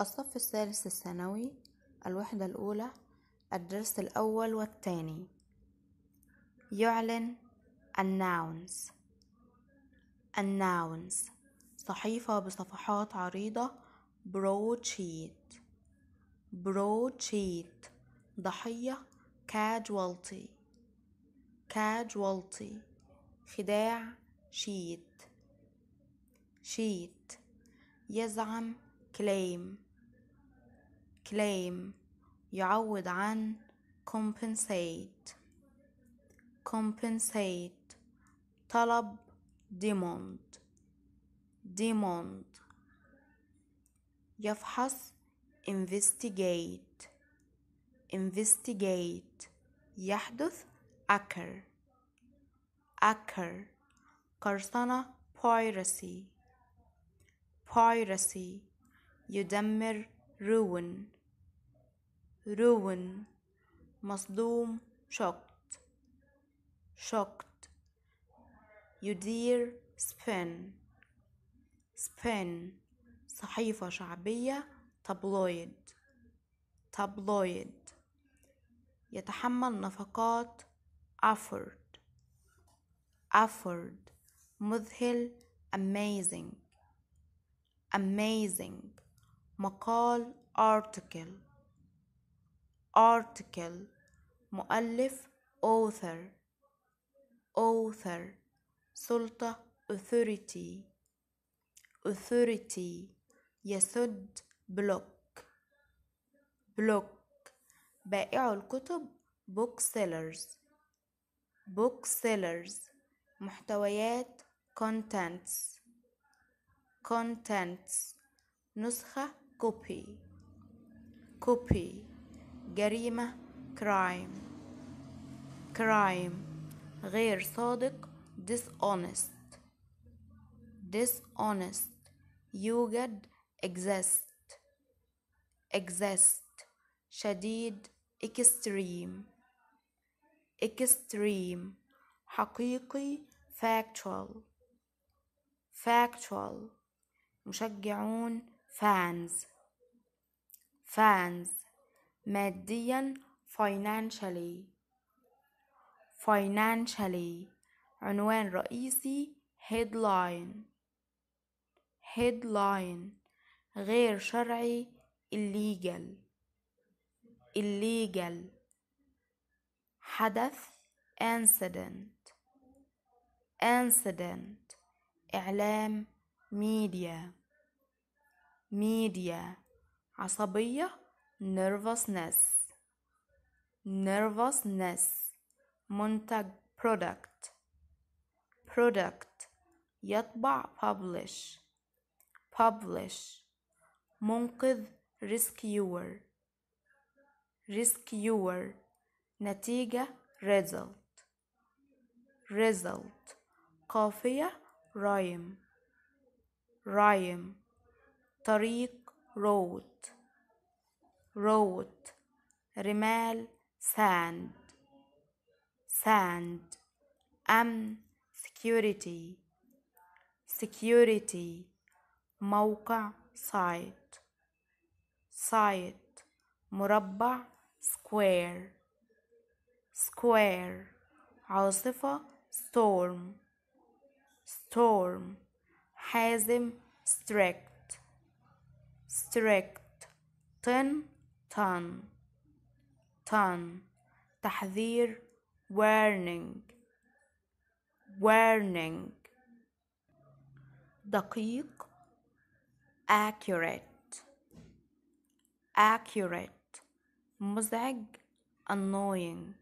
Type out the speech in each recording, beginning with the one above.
الصف الثالث الثانوي الوحدة الأولى الدرس الأول والثاني يعلن announce announce صحيفة بصفحات عريضة بروتشيت بروتشيت ضحية كاجوالتي casualty خداع sheet sheet يزعم claim claim يعوض عن compensate compensate طلب demand demand يفحص investigate investigate يحدث occur occur قرصنة piracy piracy يدمر ruin رون مصدوم shocked shocked يدير spin spin صحيفة شعبية تابلويد تابلويد يتحمل نفقات afford afford مذهل amazing amazing مقال article article مؤلف author author سلطة authority authority يسد block block بائع الكتب book sellers book sellers محتويات contents contents نسخة copy copy جريمة crime كرايم غير صادق dishonest dishonest يوجد exist exist شديد extreme extreme حقيقي factual factual مشجعون fans fans ماديا financially financially عنوان رئيسي headline headline غير شرعي illegal illegal حدث incident incident إعلام media media عصبية nervousness, nervousness, montage product, product, يطبع publish, publish, منقذ rescuer, rescuer, نتيجة result, result, قافية rhyme, rhyme, طريق road road رمال sand sand أمن security security موقع site site مربع square square عاصفة storm storm حازم strict strict 10 تان تان تحذير warning warning دقيق accurate accurate مزعج annoying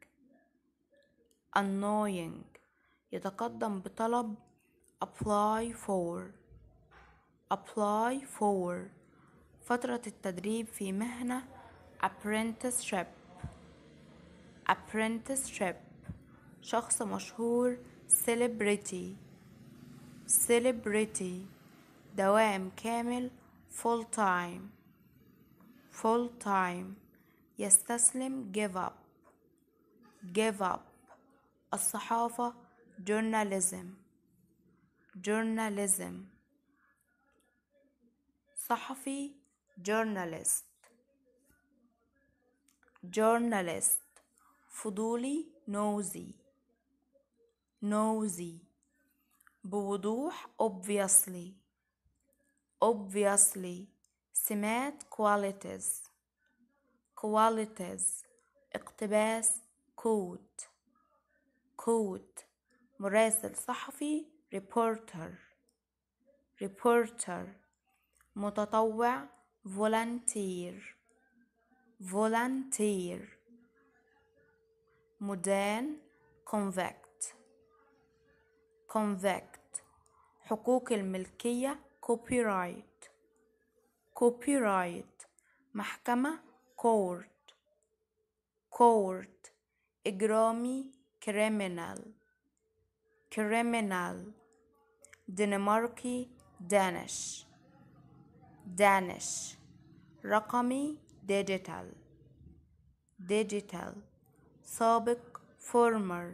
annoying يتقدم بطلب apply for apply for فترة التدريب في مهنة apprenticeship apprenticeship شخص مشهور celebrity celebrity دوام كامل full time full time يستسلم give up give up الصحافة journalism journalism صحفي journalist journalist فضولي nosy nosy بوضوح obviously obviously سمات qualities qualities اقتباس كوت كوت مراسل صحفي reporter reporter متطوع volunteer volunteer مدان convict convict حقوق الملكية copyright copyright محكمة court court إجرامي criminal criminal دنماركي دانش دانش رقمي digital digital سابق former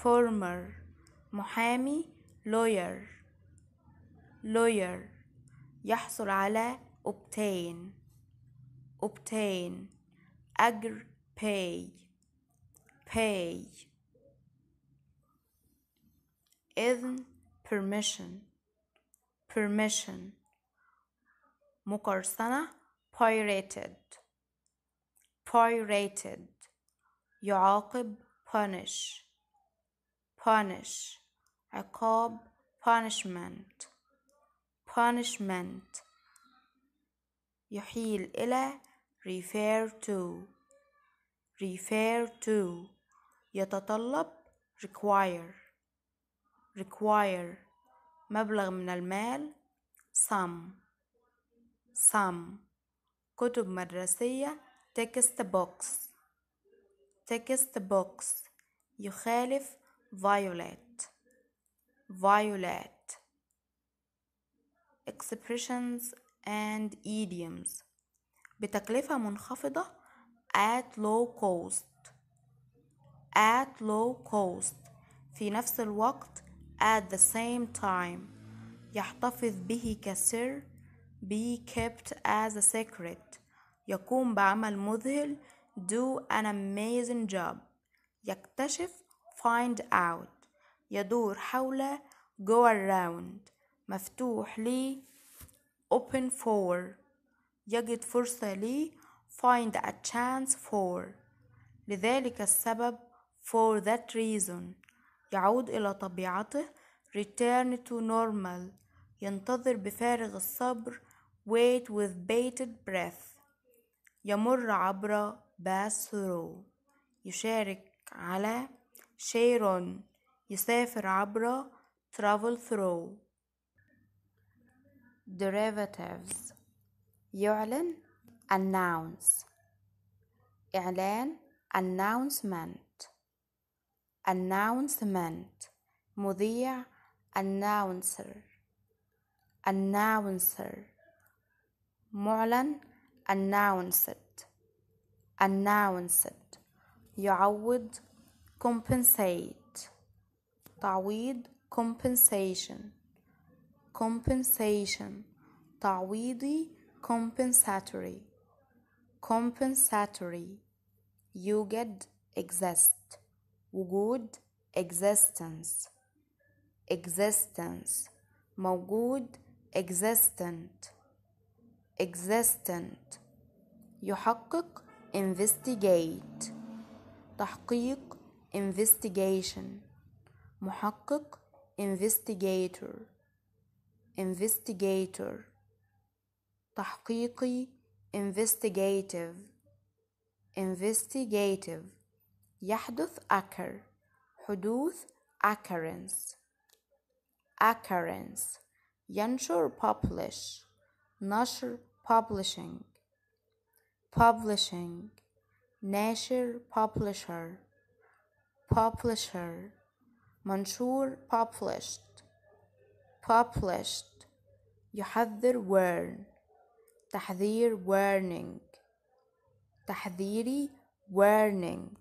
former محامي lawyer lawyer يحصل على obtain obtain أجر pay pay إذن permission permission مقرصنة pirated pirated يعاقب punish punish عقاب punishment punishment يحيل إلى refer to refer to يتطلب require require مبلغ من المال some some كتب مدرسية تكست بوكس تكست بوكس يخالف violate violate expressions and idioms بتكلفة منخفضة at low cost at low cost في نفس الوقت at the same time يحتفظ به كسر be kept as a secret يقوم بعمل مذهل do an amazing job يكتشف find out يدور حول go around مفتوح لي open for يجد فرصة لي find a chance for لذلك السبب for that reason يعود إلى طبيعته return to normal ينتظر بفارغ الصبر wait with bated breath يمر عبر pass through يشارك على share يسافر عبر travel through derivatives يعلن announce إعلان announcement announcement مذيع announcer announcer معلن announced announced يعوض compensate تعويض compensation compensation تعويضي compensatory compensatory يوجد exist وجود existence existence موجود existent existent يحقق investigate تحقيق investigation محقق investigator investigator تحقيقي investigative investigative يحدث occur حدوث occurrence occurrence ينشر publish Nashir publishing publishing Nashir publisher publisher منشور published published يحذر warn تحذير warning تحذيري warning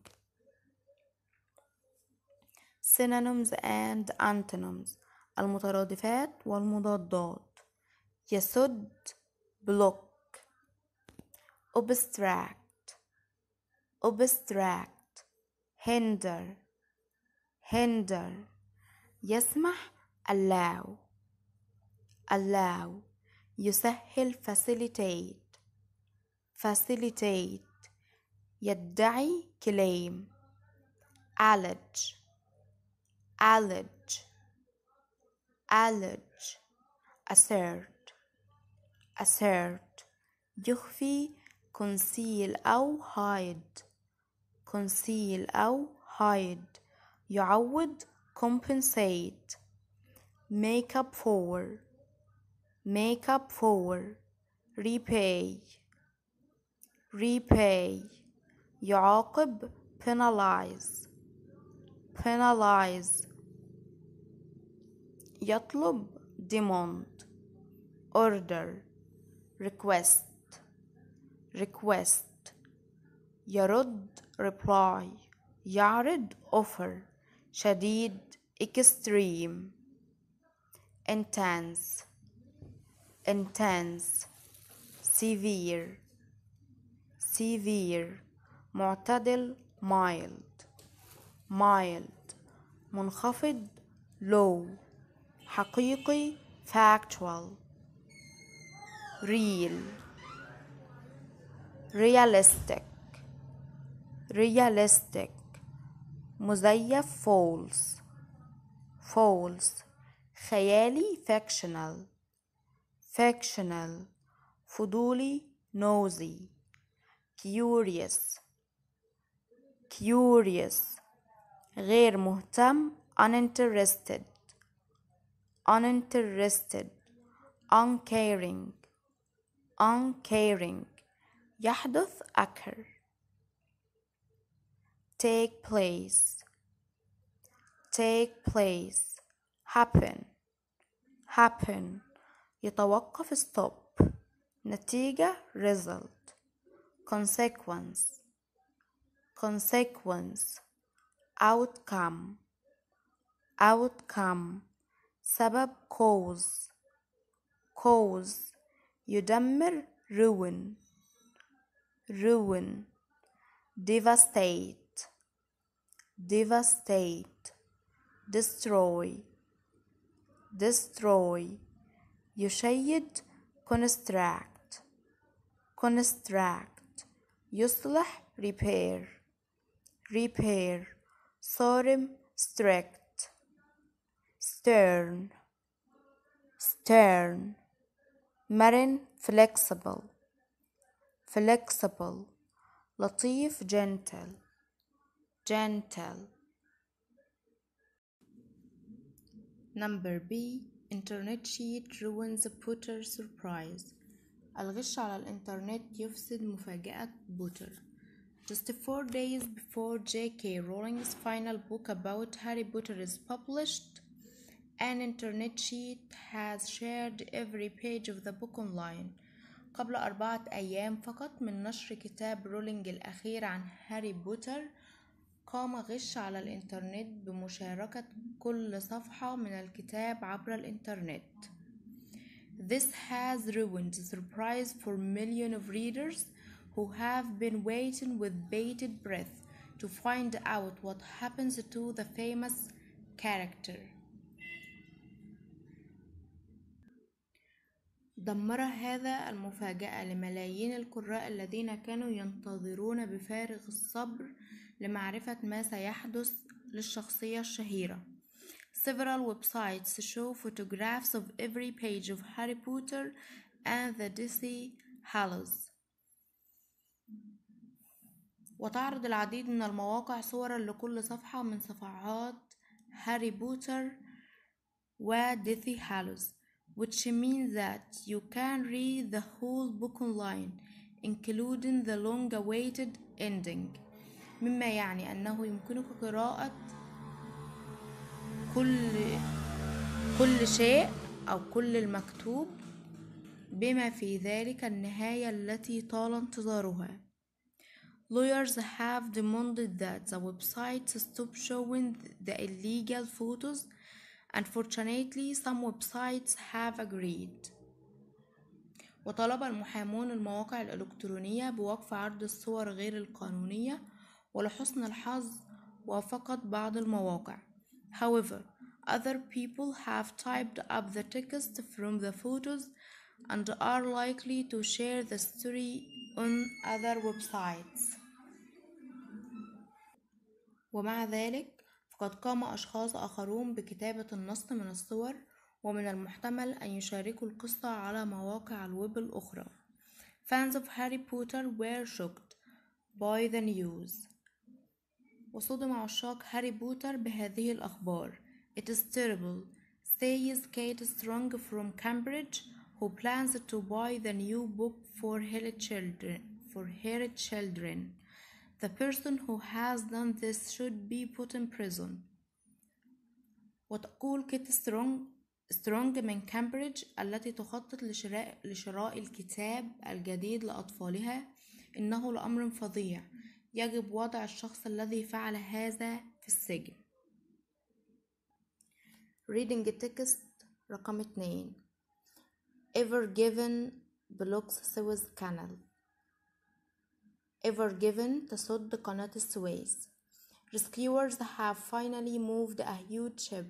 synonyms and antonyms المترادفات والمضادات يسد block obstruct obstruct hinder hinder يسمح allow allow يسهل facilitate facilitate يدعي claim allege allege allege assert assert يخفي conceal أو hide conceal أو hide يعوض compensate make up for make up for repay repay يعاقب penalize penalize يطلب demand order request request يرد reply يعرض offer شديد extreme intense intense severe severe معتدل mild mild منخفض low حقيقي factual real realistic realistic مزيف false false خيالي fictional fictional فضولي nosy curious curious غير مهتم uninterested uninterested uncaring uncaring يحدث occur take place take place happen happen يتوقف stop نتيجة result consequence consequence outcome outcome سبب cause cause يدمر ruin ruin devastate devastate destroy destroy يشيد construct construct يصلح repair repair صارم strict stern stern Marin flexible flexible لطيف gentle gentle Number B Internet cheat ruins Potter surprise الغش على الإنترنت يفسد مفاجأة بوتر Just four days before J.K. Rowling's final book about Harry Potter is published, an internet sheet has shared every page of the book online. قبل أربعة أيام فقط من نشر كتاب رولينج الأخير عن هاري بوتر قام غش على الإنترنت بمشاركة كل صفحة من الكتاب عبر الإنترنت. This has ruined the surprise for millions of readers who have been waiting with bated breath to find out what happens to the famous character. دمر هذا المفاجأة لملايين القراء الذين كانوا ينتظرون بفارغ الصبر لمعرفة ما سيحدث للشخصية الشهيرة. Several websites show photographs of every page of Harry Potter and the Deathly Hallows. وتعرض العديد من المواقع صورا لكل صفحة من صفحات هاري بوتر وديثي هالوز which means that you can read the whole book online including the long awaited ending مما يعني أنه يمكنك قراءة كل كل شيء أو كل المكتوب بما في ذلك النهاية التي طال انتظارها Lawyers have demanded that the website stop showing the illegal photos Unfortunately, some websites have agreed. وطلب المحامون المواقع الإلكترونية بوقف عرض الصور غير القانونية ولحسن الحظ وافقت بعض المواقع. However, other people have typed up the text from the photos and are likely to share the story on other websites. ومع ذلك فقد قام أشخاص آخرون بكتابة النص من الصور ومن المحتمل أن يشاركوا القصة على مواقع الويب الأخرى fans of Harry Potter were shocked by the news وصدم عشاق هاري بوتر بهذه الأخبار It is terrible says Kate Strong from Cambridge who plans to buy the new book for her children for her children The person who has done this should be put in prison. وتقول كيت سترونج سترونج من كامبريدج التي تخطط لشراء, لشراء الكتاب الجديد لأطفالها إنه لأمر فظيع يجب وضع الشخص الذي فعل هذا في السجن reading text رقم 2 ever given blocks Suez Canal ever given تسد قناة Suez, Rescuers have finally moved a huge ship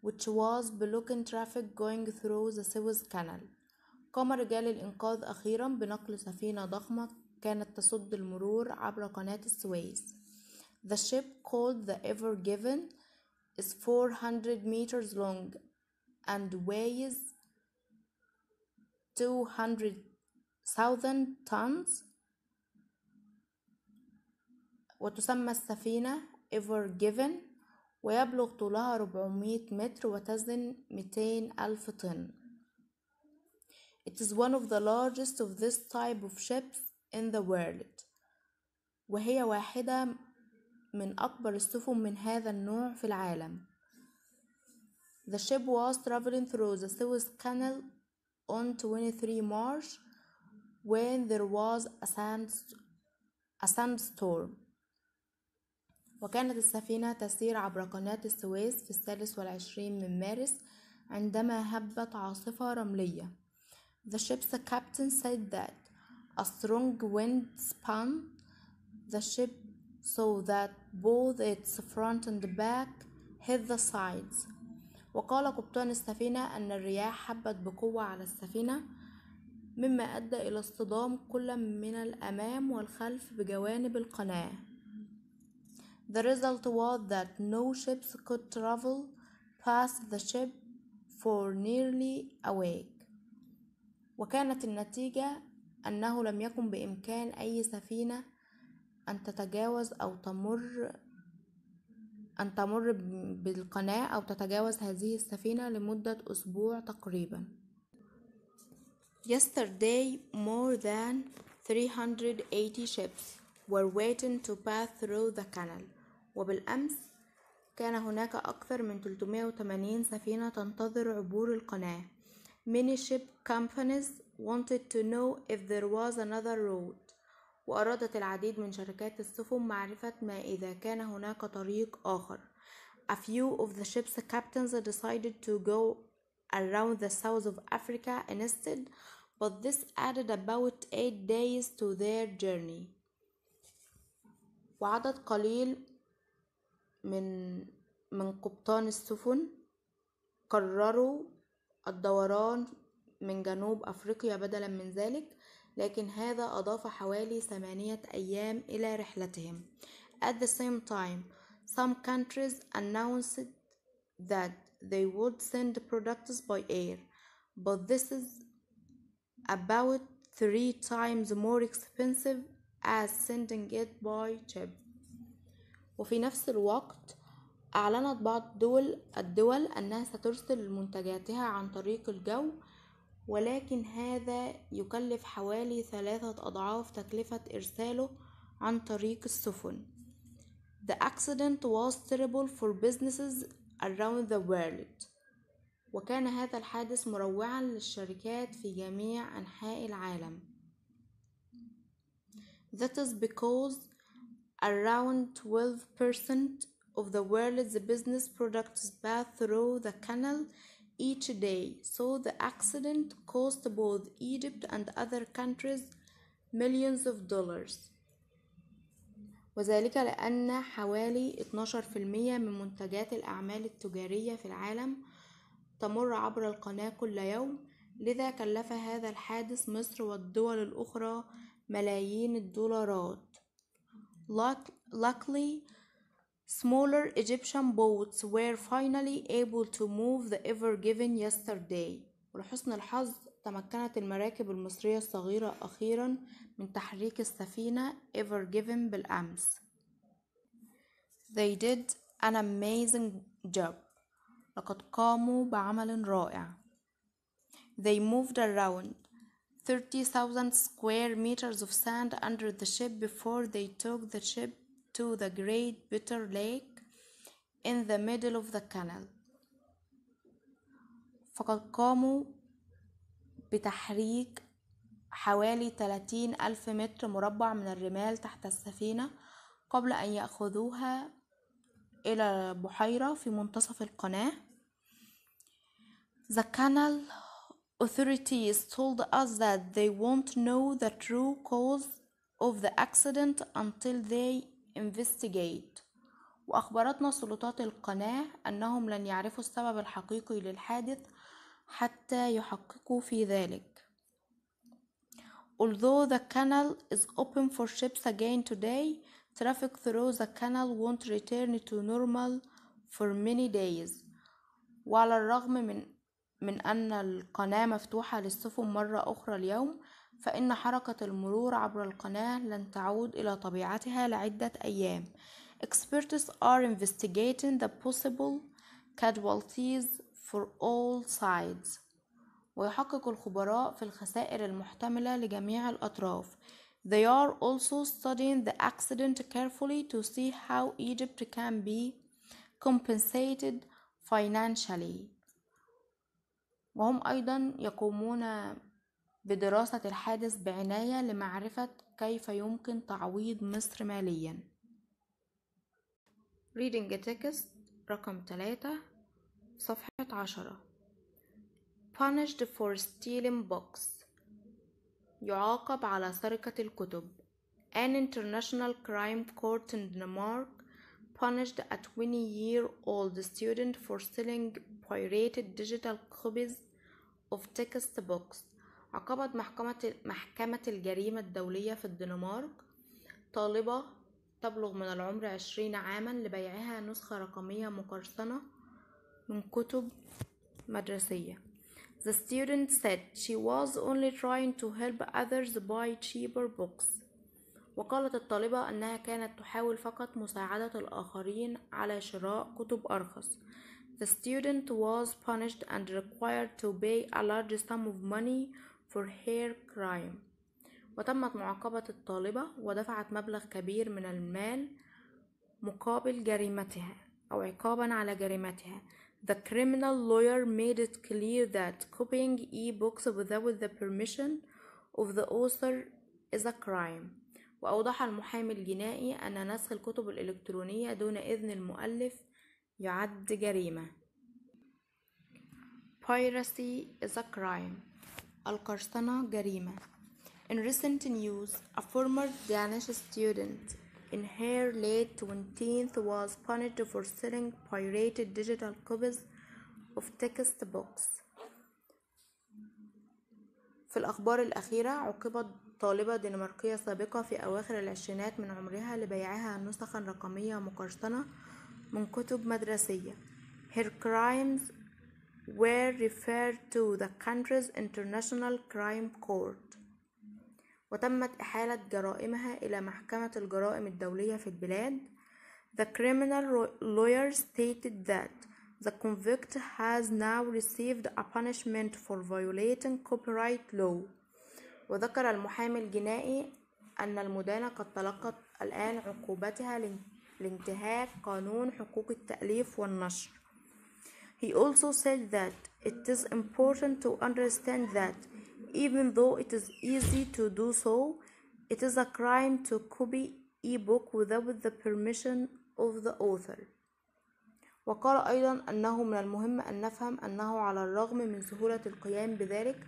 which was blocking traffic going through the Suez Canal. قام رجال الإنقاذ أخيرا بنقل سفينة ضخمة كانت تسد المرور عبر قناة السويس. The ship called the Ever Given is 400 meters long and weighs 200,000 tons. وتسمى السفينة إيفر جيفن ويبلغ طولها 400 متر وتزن 200 ألف طن It is one of the largest of this type of ships in the world وهي واحدة من أكبر السفن من هذا النوع في العالم The ship was traveling through the Suez Canal on 23 March when there was a, sand, a sandstorm وكانت السفينة تسير عبر قناة السويس في الثالث والعشرين من مارس عندما هبت عاصفة رملية The ship's captain said that a strong wind spun the ship so that both its front and back hit the sides وقال قبطان السفينة أن الرياح حبت بقوة على السفينة مما أدى إلى اصطدام كل من الأمام والخلف بجوانب القناة The result was that no ships could travel past the ship for nearly a week وكانت النتيجة أنه لم يكن بإمكان أي سفينة أن تتجاوز أو تمر أن تمر بالقناة أو تتجاوز هذه السفينة لمدة أسبوع تقريبا Yesterday more than 380 ships were waiting to pass through the canal وبالأمس كان هناك أكثر من 380 سفينة تنتظر عبور القناة Many ship companies wanted to know if there was another road وأرادت العديد من شركات السفن معرفة ما إذا كان هناك طريق آخر A few of the ship's captains decided to go around the south of Africa instead but this added about 8 days to their journey وعدد قليل من من قبطان السفن قرروا الدوران من جنوب أفريقيا بدلا من ذلك لكن هذا أضاف حوالي ثمانية أيام إلى رحلتهم At the same time, some countries announced that they would send products by air, but this is about three times more expensive as sending it by ship. وفي نفس الوقت أعلنت بعض دول الدول أنها سترسل منتجاتها عن طريق الجو ولكن هذا يكلف حوالي ثلاثة أضعاف تكلفة إرساله عن طريق السفن The accident was terrible for businesses around the world وكان هذا الحادث مروعا للشركات في جميع أنحاء العالم That is because Around 12% of the world's business products pass through the canal each day, so the accident cost both Egypt and other countries millions of dollars. وذلك لأن حوالي 12% من منتجات الأعمال التجارية في العالم تمر عبر القناة كل يوم لذا كلف هذا الحادث مصر والدول الأخرى ملايين الدولارات Luckily, smaller Egyptian boats were finally able to move the ever given yesterday ولحسن الحظ تمكنت المراكب المصرية الصغيرة أخيرا من تحريك السفينة ever given بالأمس They did an amazing job لقد قاموا بعمل رائع They moved around 30,000 square meters of sand under the ship before they took the ship to the Great Bitter Lake in the middle of the canal. فقد قاموا بتحريك حوالي 30 ألف متر مربع من الرمال تحت السفينة قبل أن يأخذوها إلى بحيرة في منتصف القناة The canal Authorities told us that they won't know the true cause of the accident until they investigate. وأخبرتنا سلطات القناة أنهم لن يعرفوا السبب الحقيقي للحادث حتى يحققوا في ذلك. Although the canal is open for ships again today, traffic through the canal won't return to normal for many days. وعلى الرغم من من أن القناة مفتوحة للسفن مرة أخرى اليوم فإن حركة المرور عبر القناة لن تعود إلى طبيعتها لعدة أيام Experts are investigating the possible casualties for all sides ويحقق الخبراء في الخسائر المحتملة لجميع الأطراف They are also studying the accident carefully to see how Egypt can be compensated financially وهم أيضا يقومون بدراسة الحادث بعناية لمعرفة كيف يمكن تعويض مصر ماليا Reading a text رقم 3 صفحة 10 Punished for stealing books يعاقب على سرقة الكتب An International Crime Court in Denmark punished a 20 year old student for selling pirated digital copies of text books عقبت محكمة محكمة الجريمة الدولية في الدنمارك طالبة تبلغ من العمر عشرين عاما لبيعها نسخة رقمية مقرصنة من كتب مدرسية The student said she was only trying to help others buy cheaper books وقالت الطالبة أنها كانت تحاول فقط مساعدة الآخرين على شراء كتب أرخص The student was punished and required to pay a large sum of money for her crime وتمت معاقبة الطالبة ودفعت مبلغ كبير من المال مقابل جريمتها أو عقابا على جريمتها The criminal lawyer made it clear that copying e-books without the permission of the author is a crime وأوضح المحامي الجنائي أن نسخ الكتب الإلكترونية دون إذن المؤلف يعد جريمة Piracy is a crime القرصنة جريمة In recent news, a former Danish student in her late 20 th was punished for selling pirated digital copies of textbooks في الأخبار الأخيرة عقبت طالبة دنماركية سابقة في أواخر العشرينات من عمرها لبيعها نسخًا رقمية مقرصنة من كتب مدرسية Her crimes were referred to the country's international crime court وتمت إحالة جرائمها إلى محكمة الجرائم الدولية في البلاد The criminal lawyer stated that the convict has now received a punishment for violating copyright law وذكر المحامي الجنائي أن المدانة قد تلقت الآن عقوبتها لانتهاك قانون حقوق التأليف والنشر He also said that it is important to understand that even though it is easy to do so, it is a crime to copy e-book without the permission of the author. وقال أيضا أنه من المهم أن نفهم أنه على الرغم من سهولة القيام بذلك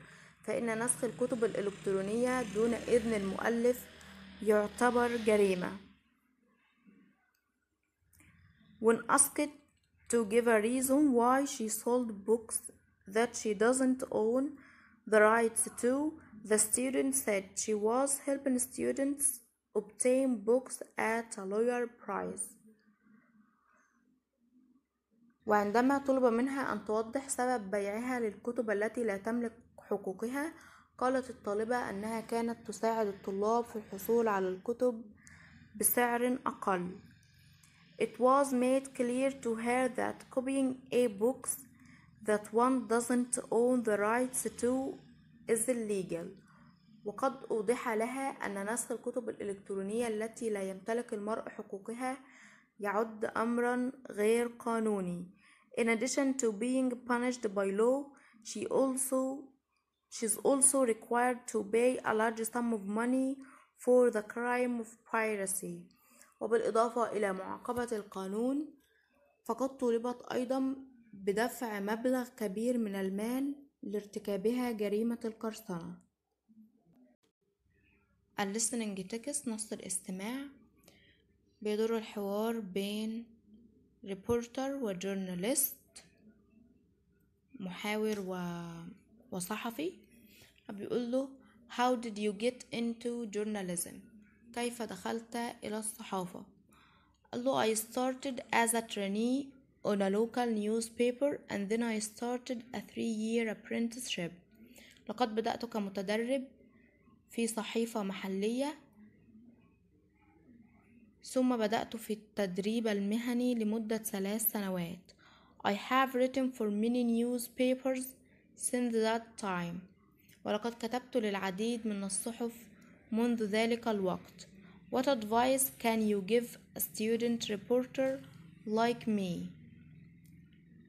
فإن نسخ الكتب الإلكترونية دون إذن المؤلف يعتبر جريمة when asked to give a reason why she sold books that she doesn't own the rights to, the student said she was helping students obtain books at a lower price. وعندما طلب منها أن توضح سبب بيعها للكتب التي لا تملك حقوقها قالت الطالبة أنها كانت تساعد الطلاب في الحصول على الكتب بسعر أقل It was made clear to her that copying a book that one doesn't own the rights to is illegal وقد أوضح لها أن نسخ الكتب الإلكترونية التي لا يمتلك المرء حقوقها يعد أمرا غير قانوني In addition to being punished by law, she also She is also required to pay a large sum of money for the crime of piracy وبالإضافة إلى معاقبة القانون فقد طلبت أيضا بدفع مبلغ كبير من المال لارتكابها جريمة القرصنة listening text نص الاستماع بيدور الحوار بين reporter و journalist محاور و... وصحفي بيقول له how did you get into journalism كيف دخلت إلى الصحافة قال له I started as a trainee on a local newspaper and then I started a three year apprenticeship لقد بدأت كمتدرب في صحيفة محلية ثم بدأت في التدريب المهني لمدة ثلاث سنوات I have written for many newspapers since that time ولقد كتبت للعديد من الصحف منذ ذلك الوقت What advice can you give a student reporter like me?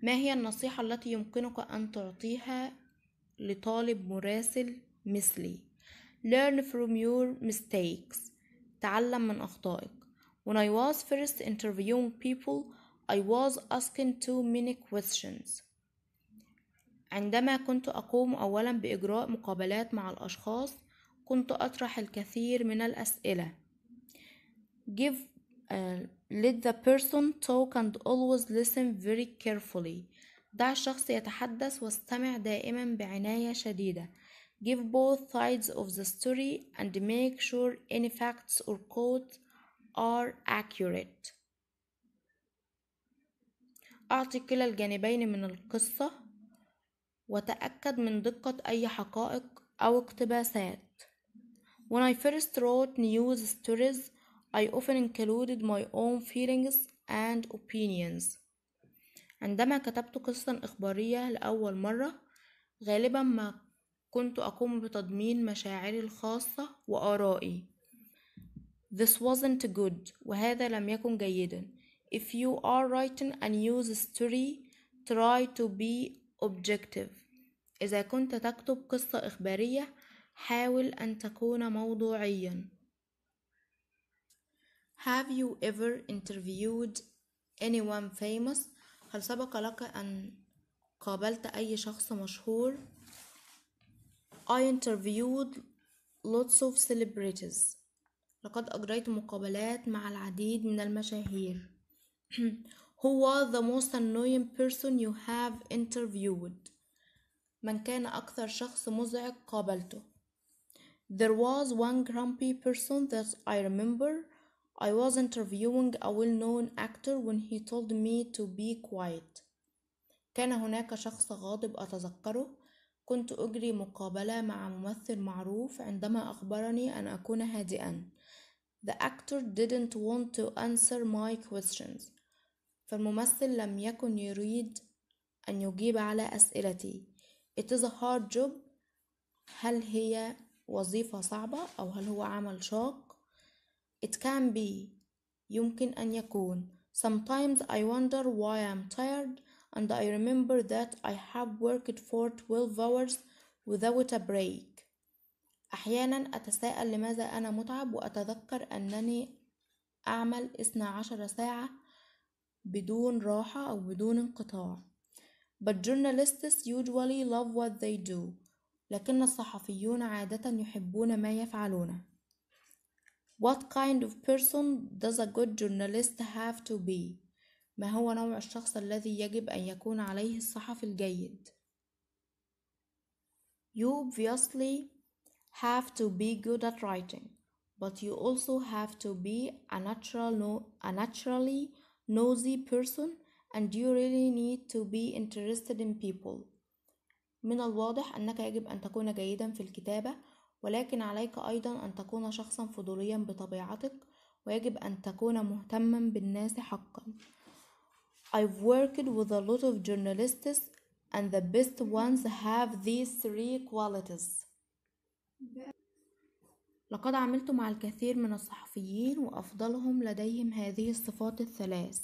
ما هي النصيحة التي يمكنك أن تعطيها لطالب مراسل مثلي؟ Learn from your mistakes. تعلم من أخطائك. When I was first interviewing people, I was asking too many questions. عندما كنت أقوم أولا بإجراء مقابلات مع الأشخاص كنت أطرح الكثير من الأسئلة give uh, let the person talk and always listen very carefully دع الشخص يتحدث واستمع دائما بعناية شديدة give both sides of the story and make sure any facts or quotes are accurate أعطي كلا الجانبين من القصة وتأكد من دقة أي حقائق أو اقتباسات When I first wrote news stories I often included my own feelings and opinions عندما كتبت قصة إخبارية لأول مرة غالبا ما كنت أقوم بتضمين مشاعري الخاصة وآرائي This wasn't good وهذا لم يكن جيدا If you are writing a news story try to be objective إذا كنت تكتب قصة إخبارية حاول أن تكون موضوعيا Have you ever interviewed anyone famous؟ هل سبق لك أن قابلت أي شخص مشهور؟ I interviewed lots of celebrities لقد أجريت مقابلات مع العديد من المشاهير Who was the most annoying person you have interviewed? من كان أكثر شخص مزعج قابلته There was one grumpy person that I remember. I was interviewing a well-known actor when he told me to be quiet. كان هناك شخص غاضب أتذكره كنت أجري مقابلة مع ممثل معروف عندما أخبرني أن أكون هادئا. The actor didn't want to answer my questions. فالممثل لم يكن يريد أن يجيب على أسئلتي It is a hard job هل هي وظيفة صعبة أو هل هو عمل شاق It can be يمكن أن يكون Sometimes I wonder why I'm tired and I remember that I have worked for 12 hours without a break أحيانا أتساءل لماذا أنا متعب وأتذكر أنني أعمل 12 ساعة بدون راحة أو بدون انقطاع but journalists usually love what they do لكن الصحفيون عادة يحبون ما يفعلونه What kind of person does a good journalist have to be? ما هو نوع الشخص الذي يجب أن يكون عليه الصحفي الجيد؟ You obviously have to be good at writing, but you also have to be a, natural, a naturally nosy person and you really need to be interested in people من الواضح أنك يجب أن تكون جيدا في الكتابة ولكن عليك أيضا أن تكون شخصا فضوليا بطبيعتك ويجب أن تكون مهتما بالناس حقا I've worked with a lot of journalists and the best ones have these three qualities لقد عملت مع الكثير من الصحفيين وأفضلهم لديهم هذه الصفات الثلاث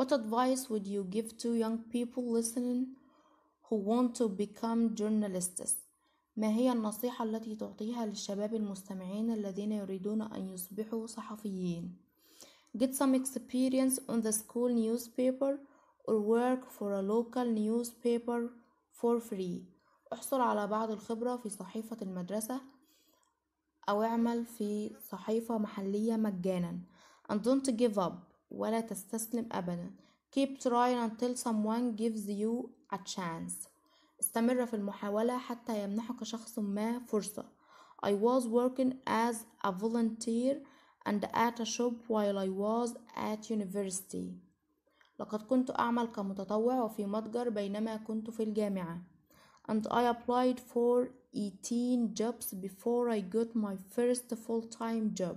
What advice would you give to young people listening who want to become journalists? ما هي النصيحة التي تعطيها للشباب المستمعين الذين يريدون أن يصبحوا صحفيين؟ Get some experience on the school newspaper or work for a local newspaper for free. احصل على بعض الخبرة في صحيفة المدرسة أو اعمل في صحيفة محلية مجانا and don't give up ولا تستسلم أبدا keep trying until someone gives you a chance استمر في المحاولة حتى يمنحك شخص ما فرصة I was working as a volunteer and at a shop while I was at university لقد كنت أعمل كمتطوع وفي متجر بينما كنت في الجامعة and I applied for 18 jobs before I got my first full-time job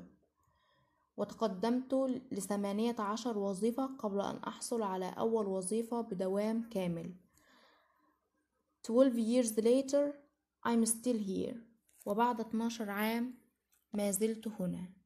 وتقدمت لثمانية عشر وظيفة قبل أن أحصل على أول وظيفة بدوام كامل 12 years later I'm still here وبعد 12 عام ما زلت هنا